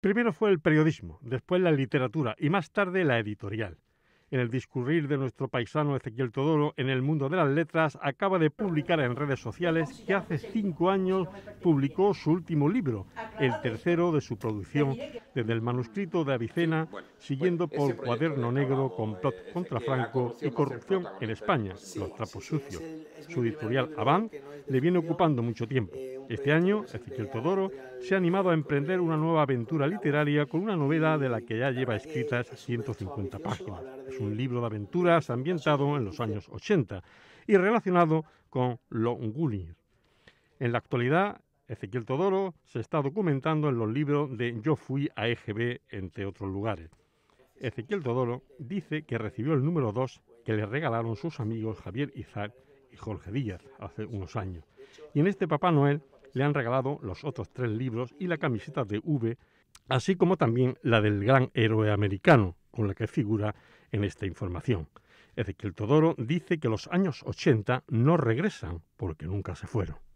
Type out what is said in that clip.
Primero fue el periodismo, después la literatura y más tarde la editorial. En el discurrir de nuestro paisano Ezequiel Todoro en el mundo de las letras, acaba de publicar en redes sociales que hace cinco años publicó su último libro, el tercero de su producción, desde el manuscrito de Avicena, siguiendo por Cuaderno Negro, Complot contra Franco y Corrupción en España, Los Trapos Sucios. Su editorial Avant le viene ocupando mucho tiempo. Eh, este año, Ezequiel Todoro se ha animado a emprender una nueva aventura literaria con una novela de la que ya lleva escritas 150 páginas. Es un libro de aventuras ambientado en los años 80 y relacionado con Longulir. En la actualidad, Ezequiel Todoro se está documentando en los libros de Yo fui a EGB, entre otros lugares. Ezequiel Todoro dice que recibió el número 2 que le regalaron sus amigos Javier Isaac y Jorge Díaz hace unos años. Y en este Papá Noel le han regalado los otros tres libros y la camiseta de V, así como también la del gran héroe americano, con la que figura en esta información. Ezequiel Todoro dice que los años 80 no regresan porque nunca se fueron.